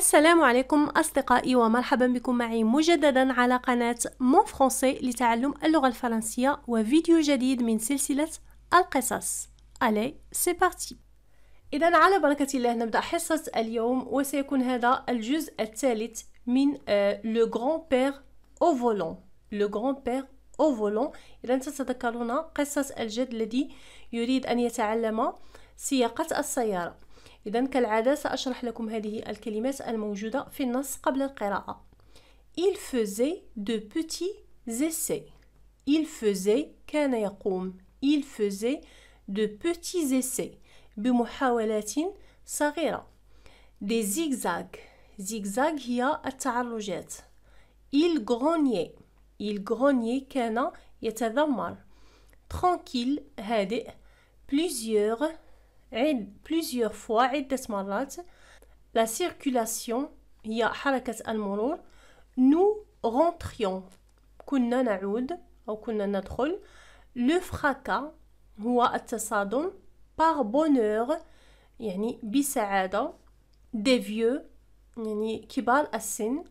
السلام عليكم أصدقائي ومرحبا بكم معي مجددا على قناة مون فرونسي لتعلم اللغة الفرنسية وفيديو جديد من سلسلة القصص ألي سي بارتي إذا على بركة الله نبدأ حصة اليوم وسيكون هذا الجزء الثالث من لو غران بير أو فولون لو غران بير أو فولون إذا تتذكرون قصة الجد الذي يريد أن يتعلم سياقة السيارة إذا كالعادة سأشرح لكم هذه الكلمات الموجودة في النص قبل القراءة Il faisait de petits essais Il faisait كان يقوم Il faisait de petits essais بمحاولات صغيرة des zigzags zigzag هي التعرجات il grognait il grognait كان يتذمر tranquille هادئ plusieurs plusieurs fois عدة مرات la circulation هي حركة المرور nous rentrions كنا نعود أو كنا ندخل le fracas هو التصادم par bonheur يعني بسعادة des vieux يعني كبار السن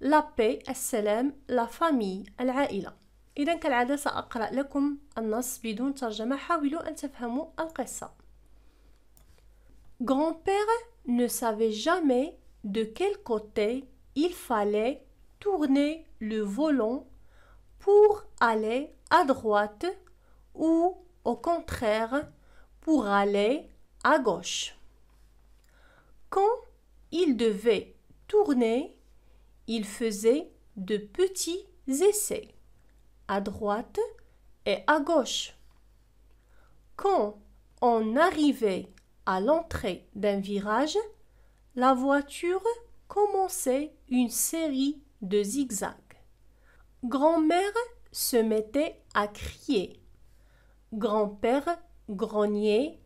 لا بي السلام لا فامي العائلة إذا كالعادة سأقرأ لكم النص بدون ترجمة حاولوا أن تفهموا القصة Grand-père ne savait jamais de quel côté il fallait tourner le volant pour aller à droite ou au contraire pour aller à gauche. Quand il devait tourner, il faisait de petits essais à droite et à gauche. Quand on arrivait à l'entrée d'un virage, la voiture commençait une série de zigzags. Grand-mère se mettait à crier. Grand-père grognait.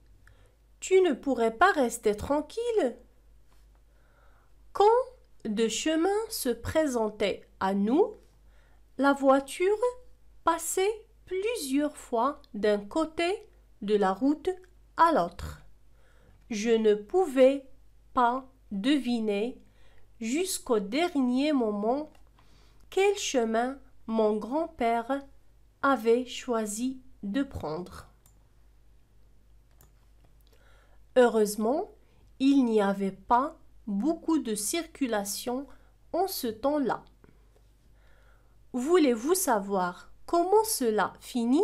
Tu ne pourrais pas rester tranquille. Quand de chemin se présentait à nous, la voiture passait plusieurs fois d'un côté de la route à l'autre je ne pouvais pas deviner jusqu'au dernier moment quel chemin mon grand-père avait choisi de prendre. Heureusement, il n'y avait pas beaucoup de circulation en ce temps-là. Voulez-vous savoir comment cela finit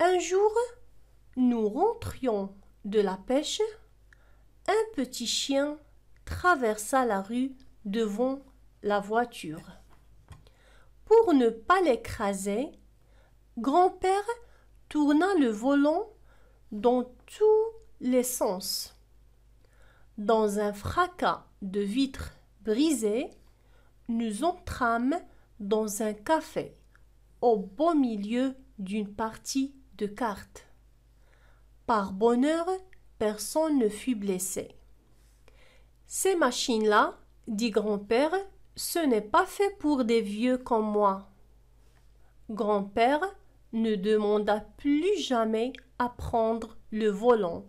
Un jour, nous rentrions de la pêche, un petit chien traversa la rue devant la voiture. Pour ne pas l'écraser, grand-père tourna le volant dans tous les sens. Dans un fracas de vitres brisées, nous entrâmes dans un café au beau milieu d'une partie de cartes. Par bonheur, personne ne fut blessé. Ces machines-là, dit grand-père, ce n'est pas fait pour des vieux comme moi. Grand-père ne demanda plus jamais à prendre le volant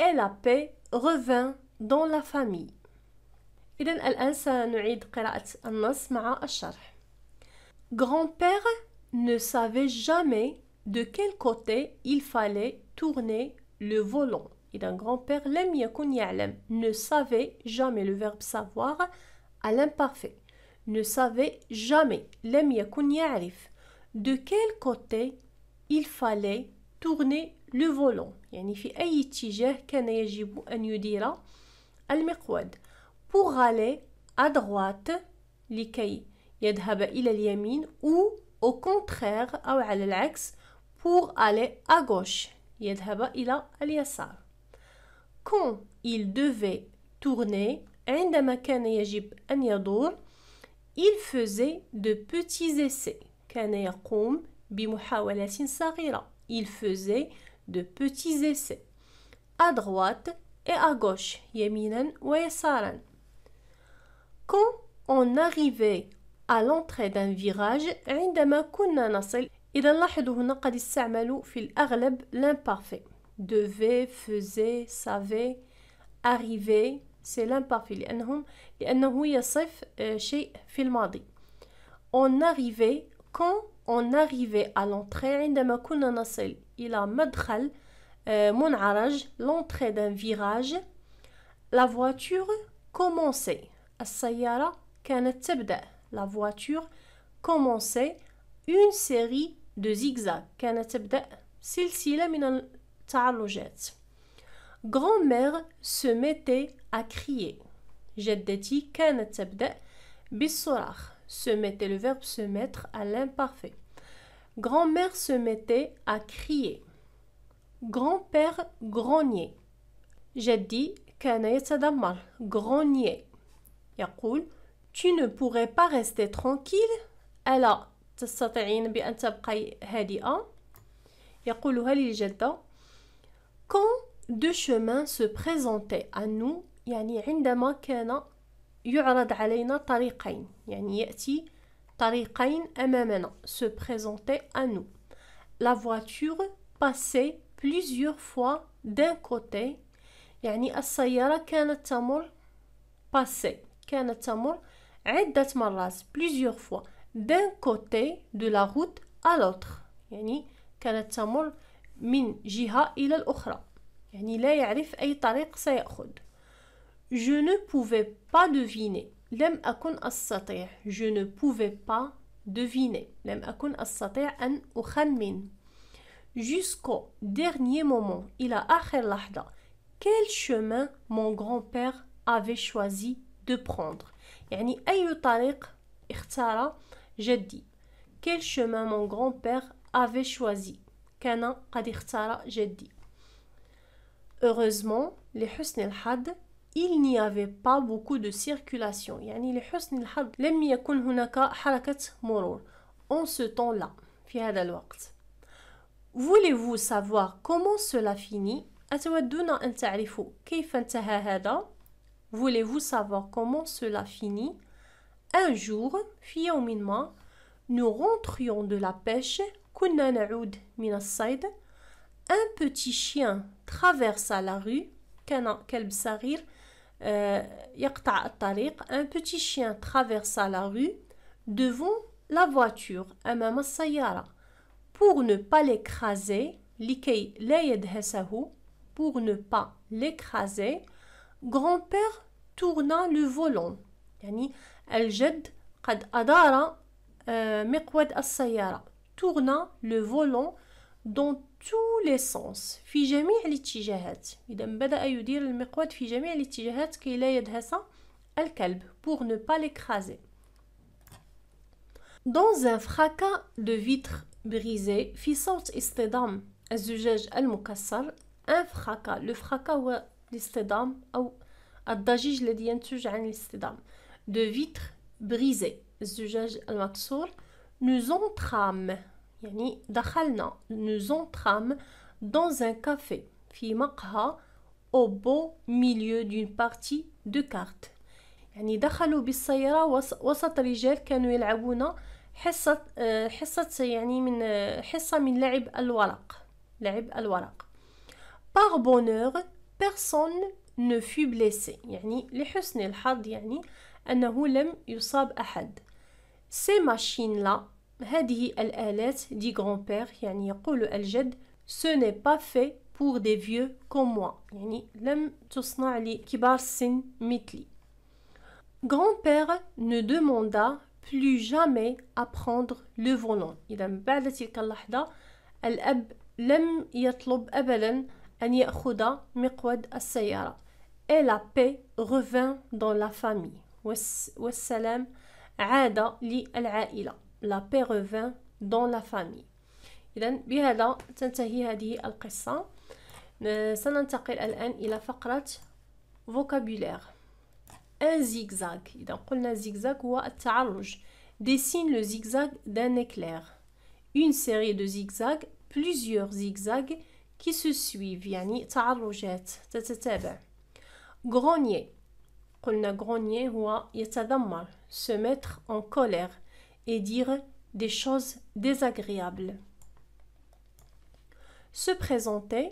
et la paix revint dans la famille. Grand-père ne savait jamais de quel côté il fallait tourner le volant. Et d'un grand-père, ne savait jamais le verbe savoir à l'imparfait. Ne savait jamais de quel côté il fallait tourner le volant. pour aller à droite ou au contraire ou à l'axe pour aller à gauche. يذهب إلى اليسار. Quand il devait tourner, عندما كان يجب أن يدور, il faisait de petits essais. كان يقوم بمحاولات صغيرة. Il faisait de petits essais. À droite et à gauche. يمينا ويسارا. Quand on arrivait à l'entrée d'un virage, عندما كنا نصل إذا نلاحظوا هنا قد يستعملوا في الأغلب l'imparfait devait, faisait, savait, arrivait c'est l'imparfait لأنهم لأنه يصف شيء في الماضي on arrivait quand on arrivait à l'entrée عندما كنا نصل إلى مدخل منعرج l'entrée d'un virage la voiture commençait السيارة كانت تبدأ la voiture commençait une série de zigzag كانت تبدأ سلسلة ta التعرجات Grand-mère se mettait à crier. est كانت de بالصراخ. Se mettait le verbe se mettre à l'imparfait. Grand-mère se mettait à crier. Grand-père grognait. جدي de mal? Grognait. Yakoul, Tu ne pourrais pas rester tranquille. alors تستطيعين بأن تبقي هادئة يقولها لي الجدة كون دو شومان سو بريزونتي انو يعني عندما كان يعرض علينا طريقين يعني يأتي طريقين أمامنا سو بريزونتي انو لا فواتور باسي بليزيور فوا دان كوتي يعني السيارة كانت تمر باسي كانت تمر عدة مرات بليزيور فوا d'un côté de la route à l'autre يعني كانت تمر من جهة إلى الأخرى يعني لا يعرف أي طريق سيأخذ Je ne pouvais pas deviner لم أكن أستطيع Je ne pouvais pas deviner لم أكن أستطيع أن أخمن Jusqu'au dernier moment إلى آخر لحظة Quel chemin mon grand-père avait choisi de prendre يعني أي طريق اختار J'ai Quel chemin mon grand-père avait choisi Heureusement, les Husn had il n'y avait pas beaucoup de circulation. les had En ce temps-là, Voulez-vous savoir comment cela finit أتودون Voulez-vous savoir comment cela finit un jour, في يوم nous rentrions de la pêche, كنا نعود من un petit chien traversa la rue, كان كلب صغير يقطع un petit chien traversa la rue devant la voiture, أمام Pour ne pas l'écraser, pour ne pas l'écraser, grand-père tourna le volant. الجد قد أدار مقود tourna le volant dans tous les sens في جميع الاتجاهات إذا بدأ يدير المقود في جميع الاتجاهات كي لا pour ne pas l'écraser dans un fracas de vitres brisées في صوت azujaj al mukassar un fracas le fracas ou ou an de vitres brisées al-Maksour nous entrâmes yani دخلنا nous entrâmes dans un café في مقهى au beau milieu d'une partie de cartes يعني دخلوا بالسيارة وسط الرجال كانوا يلعبون حصة حصة يعني من حصة من لعب الورق لعب الورق par bonheur personne ne fut blessé يعني لحسن الحظ يعني أنه لم يصاب أحد ces machines là هذه الآلات dit grand-père يعني يقول الجد ce n'est pas fait pour des vieux comme moi يعني لم تصنع لكبار السن مثلي Grand-père ne demanda plus jamais à prendre le volant. إذا بعد تلك اللحظة الأب لم يطلب أبدا أن يأخذ مقود السيارة. et la paix revint dans la famille. la paix revint dans la famille دون بهذا تنتهي هذه القصة سننتقل الآن إلى فقرة vocabulaire un zigzag إذا قلنا zigzag هو dessine le zigzag d'un éclair une série de zigzags plusieurs zigzags qui se suivent يعني تعرجات grogner se mettre en colère et dire des choses désagréables se présenter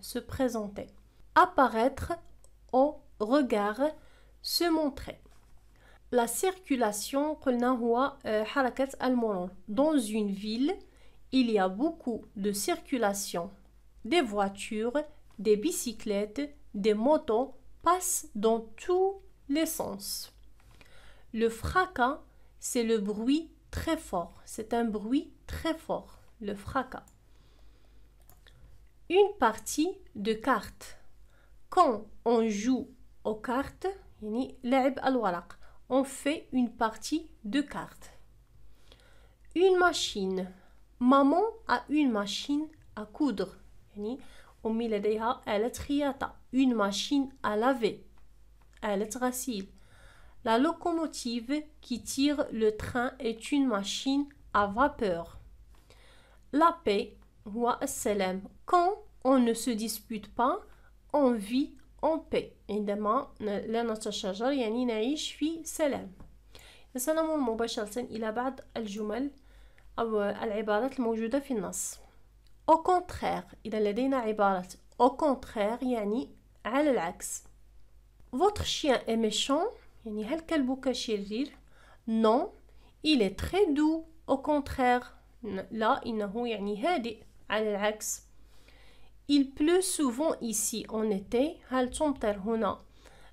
se présenter apparaître au regard se montrer la circulation euh, dans une ville il y a beaucoup de circulation des voitures, des bicyclettes, des motos passent dans tous les sens. Le fracas, c'est le bruit très fort. C'est un bruit très fort, le fracas. Une partie de cartes. Quand on joue aux cartes, on fait une partie de cartes. Une machine. Maman a une machine à coudre. يعني امي لديها une machine à laver est غسيل La locomotive qui tire le train est une machine à vapeur. La paix, wa Quand on ne se dispute pas, on vit en paix. عندما لا نتشاجر يعني نعيش في سلام. بعض au contraire, il a لدينا عبارة au contraire يعني على العكس. Votre chien est méchant يعني هل كلبك Non, il est très doux. Au contraire, là il يعني هادئ على Il pleut souvent ici en été. هل tomter هنا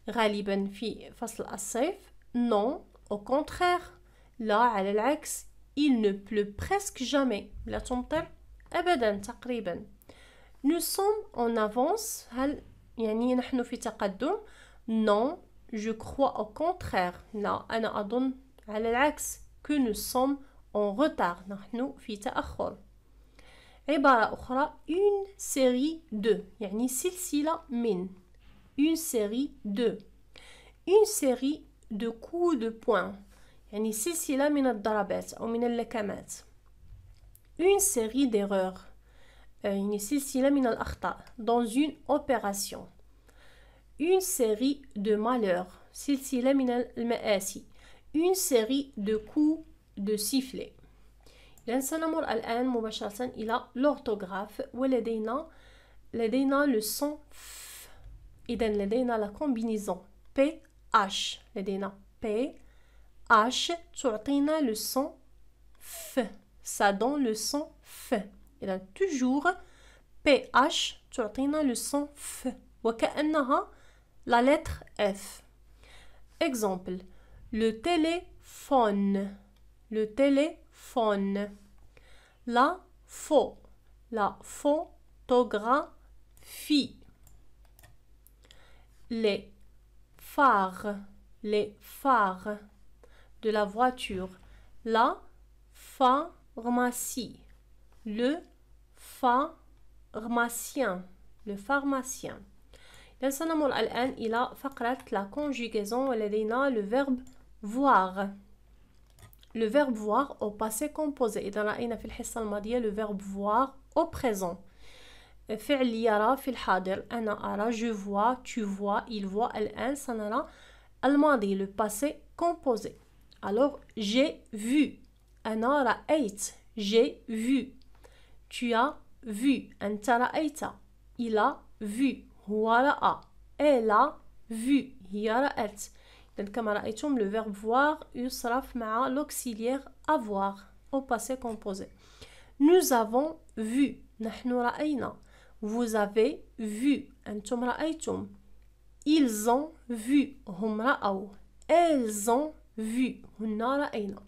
غالبا في فصل الصيف؟ Non, au contraire. Là على Il ne pleut presque jamais. la tomter? nous sommes en avance non je crois au contraire non, que nous sommes en retard نحن في تاخر une série de يعني سلسله من une série de une série de coups de poing يعني سلسله من الضربات او من une série d'erreurs, euh, une série de mineurs harta dans une opération, une série de malheurs, s'il s'il a minel une série de coups de sifflet. L'un seulement a le mot baschalsen. Il a l'orthographe où le dén a le le son f. Il a le la combinaison p h. Le dén p h tourtina le son f ça donne le son F. a toujours PH as le son F la lettre F. Exemple, le téléphone, le téléphone. La faux, la photographie. Les phares, les phares de la voiture. La fa le pharmacien. Le pharmacien. إذا سنمر il a فقرة la conjugaison avons le verbe voir. Le verbe voir au passé composé. la ina fil الحصة madia, le verbe voir au présent. فعل يرى fil الحاضر أنا je vois tu vois il voit الآن سنرى الماضي le passé composé. Alors j'ai vu Ana ra'ayt. J'ai vu. Tu as vu. Anta ra'ayta. Il a vu. Huwa ra'a. Elle a vu. Hiya ra'at. Donc, comme ra'aytum, le verbe voir yusraf ma'a l'auxiliaire avoir au passé composé. Nous avons vu. Nahnu ra'ayna. Vous avez vu. Antum ra'aytum. Ils ont vu. Hum ra'aw. Elles ont vu. Hunna ra'ayna.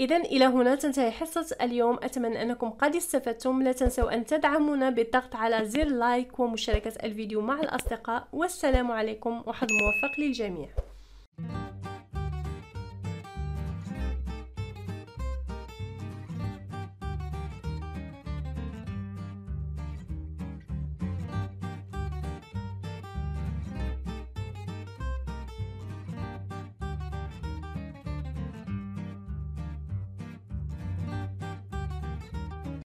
إذا إلى هنا تنتهي حصة اليوم أتمنى أنكم قد استفدتم لا تنسوا أن تدعمونا بالضغط على زر لايك ومشاركة الفيديو مع الأصدقاء والسلام عليكم وحظ موفق للجميع